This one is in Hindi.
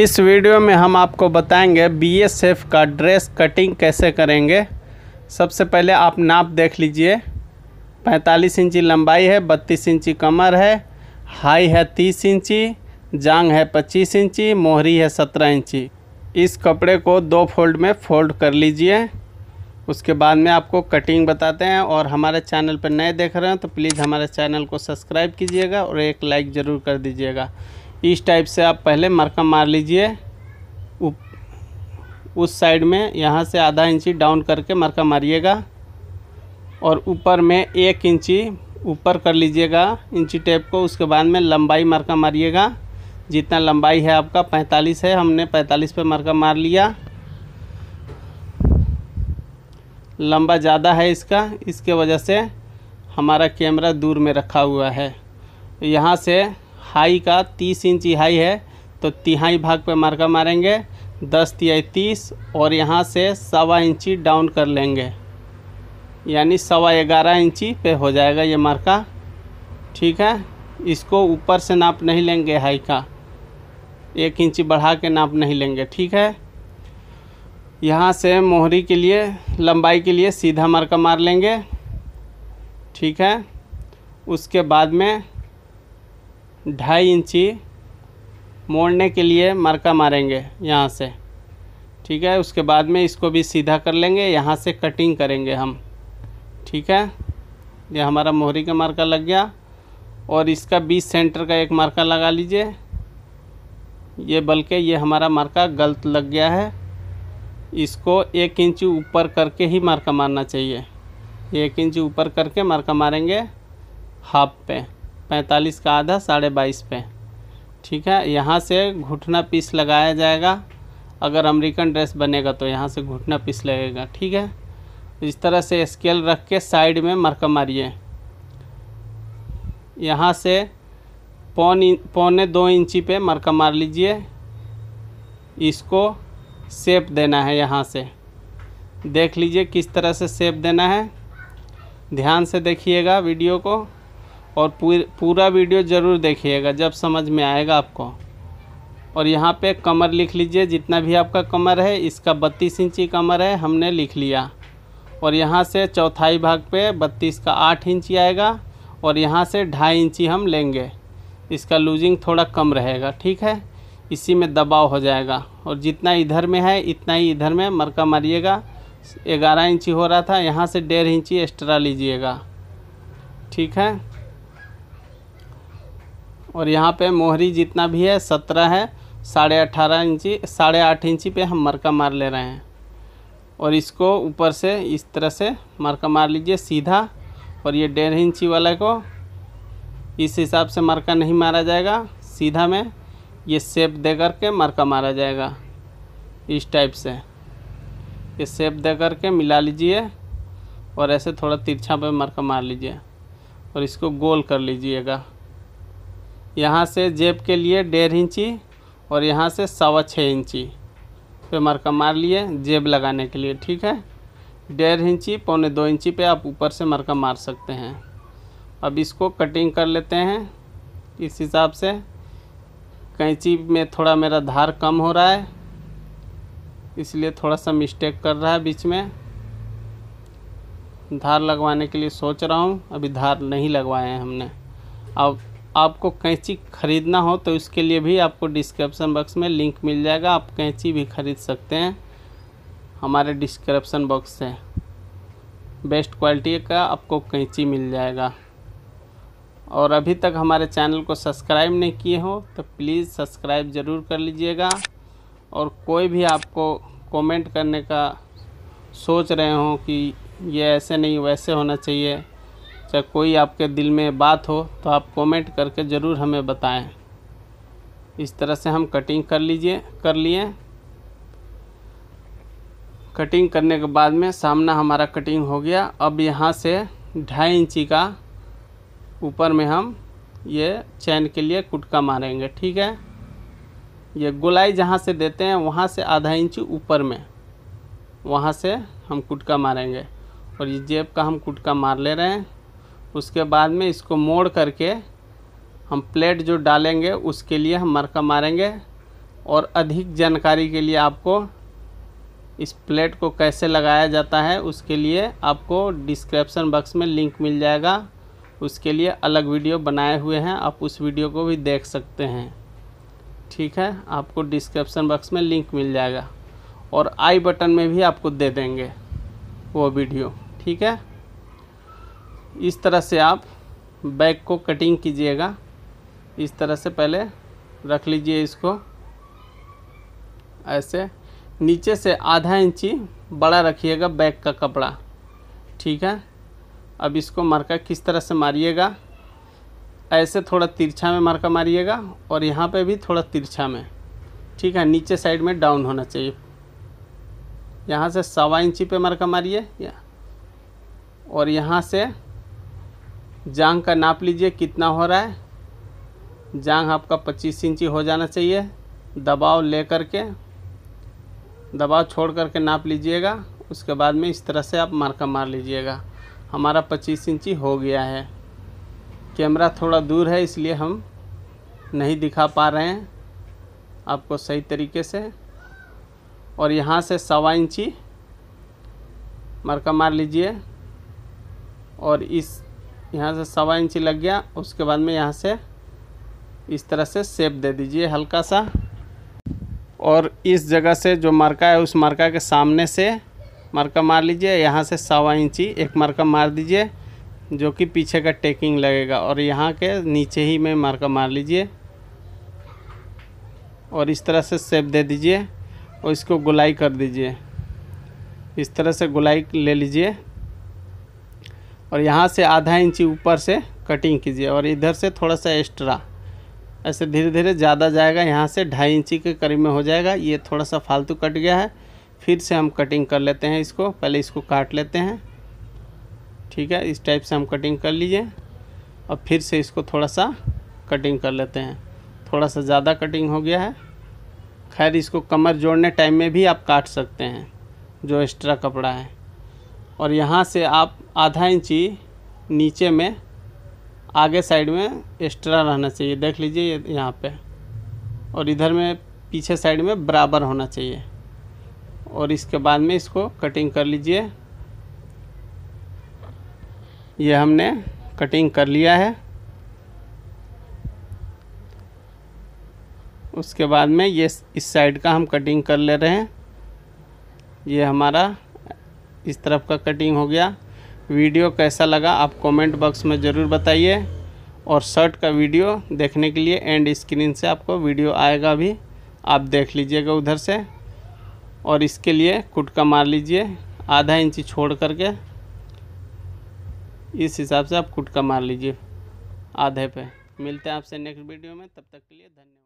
इस वीडियो में हम आपको बताएंगे बीएसएफ का ड्रेस कटिंग कैसे करेंगे सबसे पहले आप नाप देख लीजिए 45 इंची लंबाई है 32 इंची कमर है हाई है 30 इंची जांग है 25 इंची मोहरी है 17 इंची इस कपड़े को दो फोल्ड में फोल्ड कर लीजिए उसके बाद में आपको कटिंग बताते हैं और हमारे चैनल पर नए देख रहे हैं तो प्लीज़ हमारे चैनल को सब्सक्राइब कीजिएगा और एक लाइक ज़रूर कर दीजिएगा इस टाइप से आप पहले मरका मार लीजिए उस साइड में यहाँ से आधा इंची डाउन करके मरका मारिएगा और ऊपर में एक इंची ऊपर कर लीजिएगा इंची टेप को उसके बाद में लंबाई मरका मारिएगा जितना लंबाई है आपका 45 है हमने 45 पे मरका मार लिया लंबा ज़्यादा है इसका इसके वजह से हमारा कैमरा दूर में रखा हुआ है यहाँ से हाई का तीस इंची हाई है तो तिहाई भाग पे मार्का मारेंगे दस तिहाई तीस और यहाँ से सवा इंची डाउन कर लेंगे यानी सवा ग्यारह इंची पे हो जाएगा ये मार्का ठीक है इसको ऊपर से नाप नहीं लेंगे हाई का एक इंची बढ़ा के नाप नहीं लेंगे ठीक है यहाँ से मोहरी के लिए लंबाई के लिए सीधा मार्का मार लेंगे ठीक है उसके बाद में ढाई इंची मोड़ने के लिए मरका मारेंगे यहाँ से ठीक है उसके बाद में इसको भी सीधा कर लेंगे यहाँ से कटिंग करेंगे हम ठीक है ये हमारा मोहरी का मार्का लग गया और इसका बीस सेंटर का एक मार्का लगा लीजिए ये बल्कि ये हमारा मार्का गलत लग गया है इसको एक इंच ऊपर करके ही मार्का मारना चाहिए एक इंच ऊपर करके मार्का मारेंगे हाफ पे पैंतालीस का आधा साढ़े बाईस पे ठीक है यहाँ से घुटना पीस लगाया जाएगा अगर अमेरिकन ड्रेस बनेगा तो यहाँ से घुटना पीस लगेगा ठीक है इस तरह से स्केल रख के साइड में मरका मारिए यहाँ से पौन पौने दो इंची पे मरका मार लीजिए इसको सेप देना है यहाँ से देख लीजिए किस तरह से सेप देना है ध्यान से देखिएगा वीडियो को और पूरा वीडियो ज़रूर देखिएगा जब समझ में आएगा आपको और यहाँ पे कमर लिख लीजिए जितना भी आपका कमर है इसका बत्तीस इंची कमर है हमने लिख लिया और यहाँ से चौथाई भाग पे बत्तीस का आठ इंची आएगा और यहाँ से ढाई इंची हम लेंगे इसका लूजिंग थोड़ा कम रहेगा ठीक है इसी में दबाव हो जाएगा और जितना इधर में है इतना ही इधर में मरका मारिएगा ग्यारह इंची हो रहा था यहाँ से डेढ़ इंची एक्स्ट्रा लीजिएगा ठीक है और यहाँ पे मोहरी जितना भी है सत्रह है साढ़े अट्ठारह इंची साढ़े आठ इंची पे हम मरका मार ले रहे हैं और इसको ऊपर से इस तरह से मरका मार लीजिए सीधा और ये डेढ़ इंची वाले को इस हिसाब से मरका नहीं मारा जाएगा सीधा में ये सेप दे करके मरका मारा जाएगा इस टाइप से ये सेप दे करके मिला लीजिए और ऐसे थोड़ा तिरछा पे मरका मार लीजिए और इसको गोल कर लीजिएगा यहाँ से जेब के लिए डेढ़ इंची और यहाँ से सवा छः इंची पे मरका मार लिए जेब लगाने के लिए ठीक है डेढ़ इंची पौने दो इंची पे आप ऊपर से मरका मार सकते हैं अब इसको कटिंग कर लेते हैं इस हिसाब से कैंची में थोड़ा मेरा धार कम हो रहा है इसलिए थोड़ा सा मिस्टेक कर रहा है बीच में धार लगवाने के लिए सोच रहा हूँ अभी धार नहीं लगवाए हैं हमने अब आपको कैंची खरीदना हो तो इसके लिए भी आपको डिस्क्रिप्शन बॉक्स में लिंक मिल जाएगा आप कैंची भी खरीद सकते हैं हमारे डिस्क्रिप्शन बॉक्स से बेस्ट क्वालिटी का आपको कैंची मिल जाएगा और अभी तक हमारे चैनल को सब्सक्राइब नहीं किए हो तो प्लीज़ सब्सक्राइब ज़रूर कर लीजिएगा और कोई भी आपको कमेंट करने का सोच रहे हों कि ये ऐसे नहीं वैसे होना चाहिए चाहे कोई आपके दिल में बात हो तो आप कमेंट करके ज़रूर हमें बताएं इस तरह से हम कटिंग कर लीजिए कर लिए कटिंग करने के बाद में सामना हमारा कटिंग हो गया अब यहाँ से ढाई इंची का ऊपर में हम ये चैन के लिए कुटका मारेंगे ठीक है ये गोलाई जहाँ से देते हैं वहाँ से आधा इंच ऊपर में वहाँ से हम कुटका मारेंगे और ये जेब का हम कुटका मार ले रहे हैं उसके बाद में इसको मोड़ करके हम प्लेट जो डालेंगे उसके लिए हम मरका मारेंगे और अधिक जानकारी के लिए आपको इस प्लेट को कैसे लगाया जाता है उसके लिए आपको डिस्क्रिप्शन बॉक्स में लिंक मिल जाएगा उसके लिए अलग वीडियो बनाए हुए हैं आप उस वीडियो को भी देख सकते हैं ठीक है आपको डिस्क्रिप्शन बॉक्स में लिंक मिल जाएगा और आई बटन में भी आपको दे देंगे वो वीडियो ठीक है इस तरह से आप बैग को कटिंग कीजिएगा इस तरह से पहले रख लीजिए इसको ऐसे नीचे से आधा इंची बड़ा रखिएगा बैग का कपड़ा ठीक है अब इसको मरका किस तरह से मारिएगा ऐसे थोड़ा तिरछा में मरका मारिएगा और यहाँ पे भी थोड़ा तिरछा में ठीक है नीचे साइड में डाउन होना चाहिए यहाँ से सवा इंची पे मरका मारिए और यहाँ से जांग का नाप लीजिए कितना हो रहा है जांग आपका 25 इंची हो जाना चाहिए दबाव ले करके दबाव छोड़ करके नाप लीजिएगा उसके बाद में इस तरह से आप मार्का मार लीजिएगा हमारा 25 इंची हो गया है कैमरा थोड़ा दूर है इसलिए हम नहीं दिखा पा रहे हैं आपको सही तरीके से और यहाँ से सवा इंची मरका मार लीजिए और इस यहाँ से सवा इंची लग गया उसके बाद में यहाँ से इस तरह से सेप दे दीजिए हल्का सा और इस जगह से जो मार्का है उस मार्का के सामने से मार्का मार लीजिए यहाँ से सवा इंची एक मार्का मार दीजिए जो कि पीछे का टेकिंग लगेगा और यहाँ के नीचे ही में मार्का मार लीजिए और इस तरह से सेप दे दीजिए और इसको गुलाई कर दीजिए इस तरह से गुलाई ले लीजिए और यहाँ से आधा इंची ऊपर से कटिंग कीजिए और इधर से थोड़ा सा एक्स्ट्रा ऐसे धीरे धीरे ज़्यादा जाएगा यहाँ से ढाई इंची के करीब में हो जाएगा ये थोड़ा सा फालतू कट गया है फिर से हम कटिंग कर लेते हैं इसको पहले इसको काट लेते हैं ठीक है इस टाइप से हम कटिंग कर लीजिए और फिर से इसको थोड़ा सा कटिंग कर लेते हैं थोड़ा सा ज़्यादा कटिंग हो गया है खैर इसको कमर जोड़ने टाइम में भी आप काट सकते हैं जो एक्स्ट्रा कपड़ा है और यहाँ से आप आधा इंची नीचे में आगे साइड में एक्स्ट्रा रहना चाहिए देख लीजिए यहाँ पे और इधर में पीछे साइड में बराबर होना चाहिए और इसके बाद में इसको कटिंग कर लीजिए ये हमने कटिंग कर लिया है उसके बाद में ये इस साइड का हम कटिंग कर ले रहे हैं ये हमारा इस तरफ का कटिंग हो गया वीडियो कैसा लगा आप कमेंट बॉक्स में ज़रूर बताइए और शर्ट का वीडियो देखने के लिए एंड स्क्रीन से आपको वीडियो आएगा भी आप देख लीजिएगा उधर से और इसके लिए कुटका मार लीजिए आधा इंच छोड़ करके इस हिसाब से आप कुटका मार लीजिए आधे पे मिलते हैं आपसे नेक्स्ट वीडियो में तब तक के लिए धन्यवाद